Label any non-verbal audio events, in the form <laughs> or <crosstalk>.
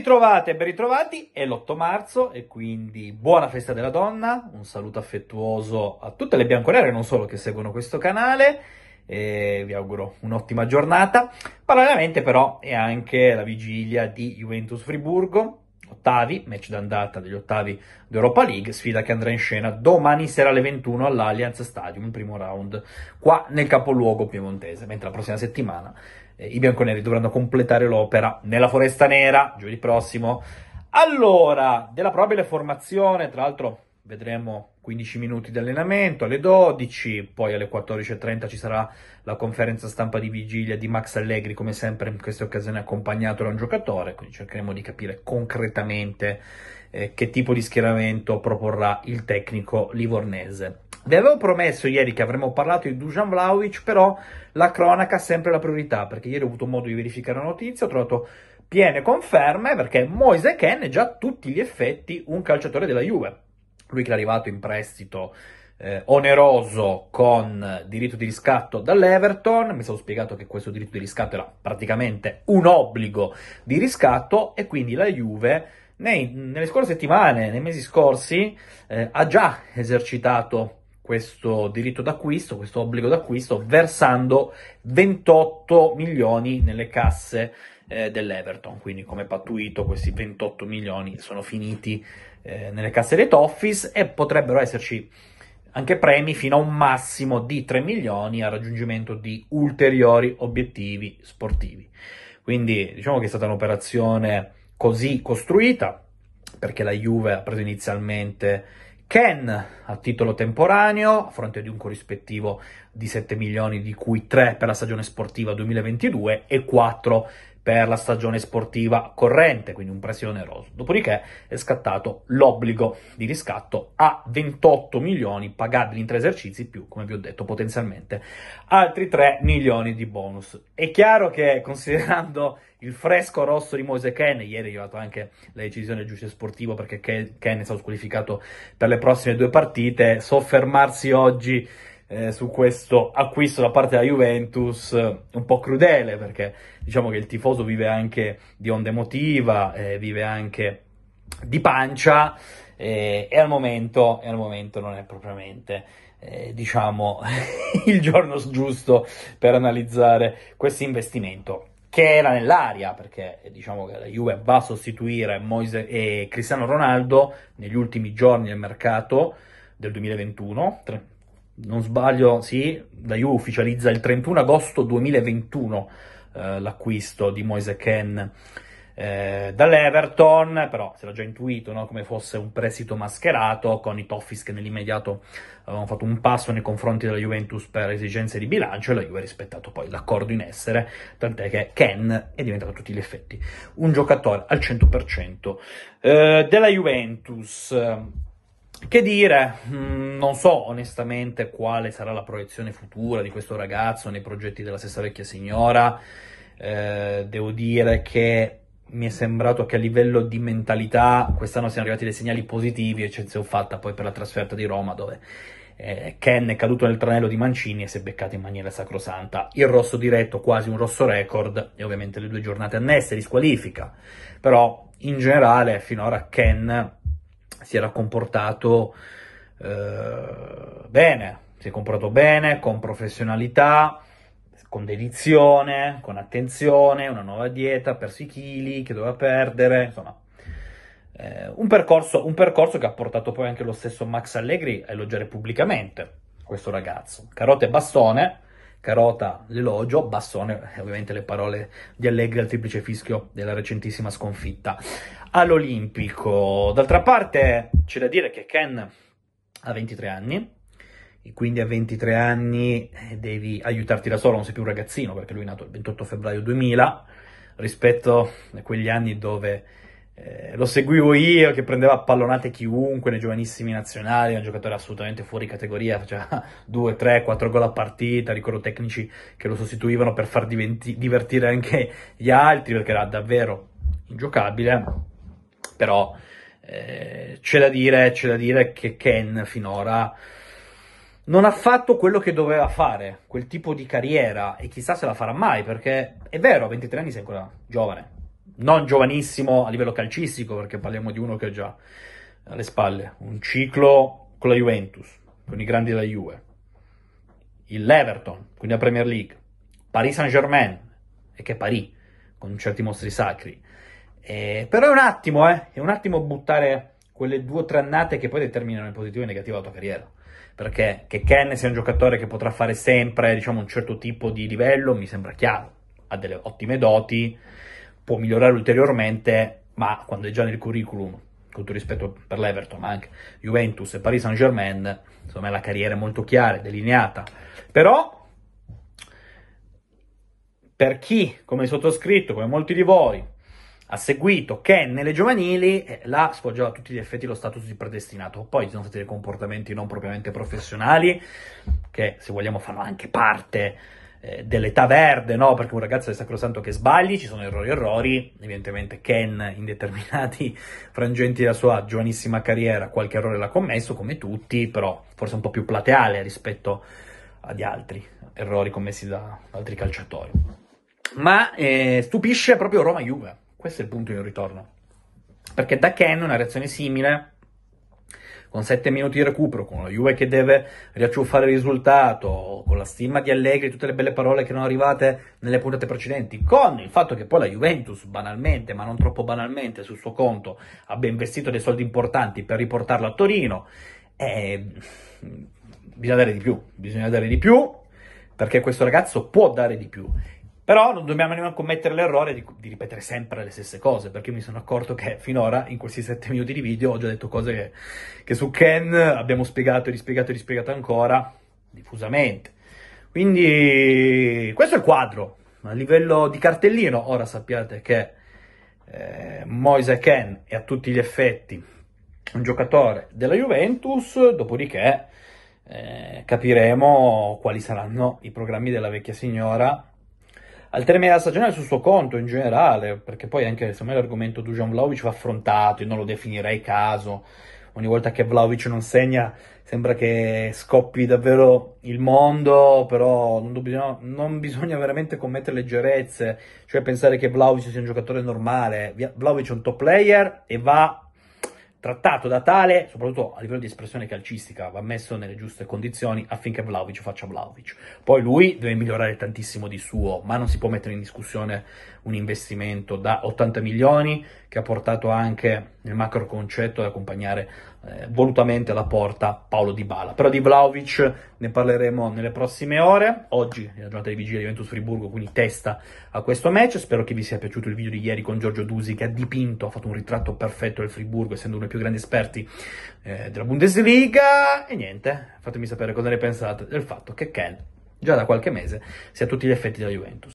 ritrovate e ben ritrovati, è l'8 marzo e quindi buona festa della donna, un saluto affettuoso a tutte le bianconere, non solo che seguono questo canale, e vi auguro un'ottima giornata. Parallelamente però è anche la vigilia di Juventus Friburgo, ottavi, match d'andata degli ottavi d'Europa League, sfida che andrà in scena domani sera alle 21 all'Allianz Stadium, primo round, qua nel capoluogo piemontese, mentre la prossima settimana eh, i bianconeri dovranno completare l'opera nella Foresta Nera giovedì prossimo. Allora, della probabile formazione, tra l'altro vedremo 15 minuti di allenamento alle 12, poi alle 14.30 ci sarà la conferenza stampa di vigilia di Max Allegri, come sempre in queste occasioni accompagnato da un giocatore, quindi cercheremo di capire concretamente eh, che tipo di schieramento proporrà il tecnico livornese. Vi avevo promesso ieri che avremmo parlato di Dusan Vlaovic, però la cronaca ha sempre la priorità, perché ieri ho avuto modo di verificare la notizia, ho trovato piene conferme, perché Moise Ken è già a tutti gli effetti un calciatore della Juve lui che è arrivato in prestito eh, oneroso con diritto di riscatto dall'Everton, mi sono spiegato che questo diritto di riscatto era praticamente un obbligo di riscatto e quindi la Juve nei, nelle scorse settimane, nei mesi scorsi, eh, ha già esercitato questo diritto d'acquisto, questo obbligo d'acquisto, versando 28 milioni nelle casse eh, dell'Everton, quindi come pattuito questi 28 milioni sono finiti eh, nelle casse dei Toffees e potrebbero esserci anche premi fino a un massimo di 3 milioni al raggiungimento di ulteriori obiettivi sportivi. Quindi diciamo che è stata un'operazione così costruita perché la Juve ha preso inizialmente Ken a titolo temporaneo a fronte di un corrispettivo di 7 milioni di cui 3 per la stagione sportiva 2022 e 4 per la stagione sportiva corrente, quindi un prestito oneroso. Dopodiché è scattato l'obbligo di riscatto a 28 milioni pagabili in tre esercizi più, come vi ho detto, potenzialmente altri 3 milioni di bonus. È chiaro che considerando il fresco rosso di Moise Ken, ieri è arrivata anche la decisione del giudice sportivo perché Ken è stato squalificato per le prossime due partite, soffermarsi oggi eh, su questo acquisto da parte della Juventus eh, un po' crudele, perché diciamo che il tifoso vive anche di onda emotiva, eh, vive anche di pancia, eh, e, al momento, e, al momento, non è propriamente, eh, diciamo, <laughs> il giorno giusto per analizzare questo investimento che era nell'aria, perché eh, diciamo che la Juve va a sostituire Moise e Cristiano Ronaldo negli ultimi giorni del mercato del 2021, non sbaglio, sì, la Juve ufficializza il 31 agosto 2021 eh, l'acquisto di Moise Ken eh, dall'Everton, però si era già intuito no? come fosse un prestito mascherato, con i Toffis che nell'immediato avevano fatto un passo nei confronti della Juventus per esigenze di bilancio e la Juve ha rispettato poi l'accordo in essere, tant'è che Ken è diventato a tutti gli effetti un giocatore al 100% eh, della Juventus. Che dire? Mm, non so onestamente quale sarà la proiezione futura di questo ragazzo nei progetti della stessa vecchia signora. Eh, devo dire che mi è sembrato che a livello di mentalità quest'anno siano arrivati dei segnali positivi, eccezione fatta poi per la trasferta di Roma, dove eh, Ken è caduto nel tranello di Mancini e si è beccato in maniera sacrosanta. Il rosso diretto, quasi un rosso record, e ovviamente le due giornate annesse di squalifica. Però in generale, finora Ken si era comportato eh, bene, si è comprato bene, con professionalità, con dedizione, con attenzione, una nuova dieta, persi i chili che doveva perdere, insomma. Eh, un, percorso, un percorso che ha portato poi anche lo stesso Max Allegri a elogiare pubblicamente questo ragazzo. Carota e bastone, Carota l'elogio, bastone eh, ovviamente le parole di Allegri al triplice fischio della recentissima sconfitta all'Olimpico. D'altra parte c'è da dire che Ken a 23 anni e quindi a 23 anni eh, devi aiutarti da solo, non sei più un ragazzino perché lui è nato il 28 febbraio 2000 rispetto a quegli anni dove eh, lo seguivo io che prendeva pallonate chiunque nei giovanissimi nazionali, un giocatore assolutamente fuori categoria, faceva 2, 3, 4 gol a partita, ricordo tecnici che lo sostituivano per far divertire anche gli altri perché era davvero ingiocabile, però eh, c'è, da dire, c'è da dire che Ken finora non ha fatto quello che doveva fare, quel tipo di carriera, e chissà se la farà mai, perché è vero, a 23 anni sei ancora giovane, non giovanissimo a livello calcistico, perché parliamo di uno che ha già alle spalle un ciclo con la Juventus, con i grandi della Juve, il Leverton, quindi la Premier League, Paris Saint-Germain, e che è Paris, con certi mostri sacri, eh, però è un attimo, eh, è un attimo buttare quelle due o tre annate che poi determinano in positivo e in negativo la tua carriera. Perché che Ken sia un giocatore che potrà fare sempre diciamo, un certo tipo di livello mi sembra chiaro. Ha delle ottime doti, può migliorare ulteriormente, ma quando è già nel curriculum, con tutto rispetto per l'Everton, ma anche Juventus e Paris Saint-Germain, insomma la carriera è molto chiara, delineata. Però per chi, come sottoscritto, come molti di voi, ha seguito che nelle giovanili eh, là sfoggiava a tutti gli effetti lo status di predestinato. Poi ci sono stati dei comportamenti non propriamente professionali, che se vogliamo fanno anche parte eh, dell'età verde, no? Perché un ragazzo è sacrosanto che sbagli, ci sono errori errori, evidentemente Ken in determinati <laughs> frangenti della sua giovanissima carriera qualche errore l'ha commesso, come tutti, però forse un po' più plateale rispetto agli altri errori commessi da altri calciatori. Ma eh, stupisce proprio Roma-Juve, questo è il punto di un ritorno. Perché da Ken una reazione simile, con 7 minuti di recupero, con la Juve che deve riacciuffare il risultato, con la stima di Allegri, tutte le belle parole che erano arrivate nelle puntate precedenti, con il fatto che poi la Juventus, banalmente, ma non troppo banalmente, sul suo conto abbia investito dei soldi importanti per riportarlo a Torino, eh, bisogna dare di più, bisogna dare di più, perché questo ragazzo può dare di più però non dobbiamo nemmeno commettere l'errore di, di, ripetere sempre le stesse cose, perché mi sono accorto che finora, in questi sette minuti di video, ho già detto cose che, che su Ken abbiamo spiegato e rispiegato e rispiegato ancora, diffusamente. Quindi questo è il quadro. A livello di cartellino, ora sappiate che eh, Moise Ken è a tutti gli effetti un giocatore della Juventus, dopodiché eh, capiremo quali saranno i programmi della vecchia signora al termine della stagione sul suo conto in generale, perché poi anche secondo me l'argomento di Dujan Vlaovic va affrontato, io non lo definirei caso, ogni volta che Vlaovic non segna sembra che scoppi davvero il mondo, però non, bisogna, non bisogna veramente commettere leggerezze, cioè pensare che Vlaovic sia un giocatore normale, Vlaovic è un top player e va trattato da tale, soprattutto a livello di espressione calcistica, va messo nelle giuste condizioni affinché Vlaovic faccia Vlaovic. Poi lui deve migliorare tantissimo di suo, ma non si può mettere in discussione un investimento da 80 milioni che ha portato anche nel macro concetto ad accompagnare eh, volutamente la porta Paolo Di Bala. Però di Vlaovic ne parleremo nelle prossime ore. Oggi è la giornata di vigilia di Juventus Friburgo, quindi testa a questo match. Spero che vi sia piaciuto il video di ieri con Giorgio Dusi che ha dipinto, ha fatto un ritratto perfetto del Friburgo, essendo uno dei più grandi esperti eh, della Bundesliga. E niente, fatemi sapere cosa ne pensate del fatto che Ken già da qualche mese sia a tutti gli effetti della Juventus.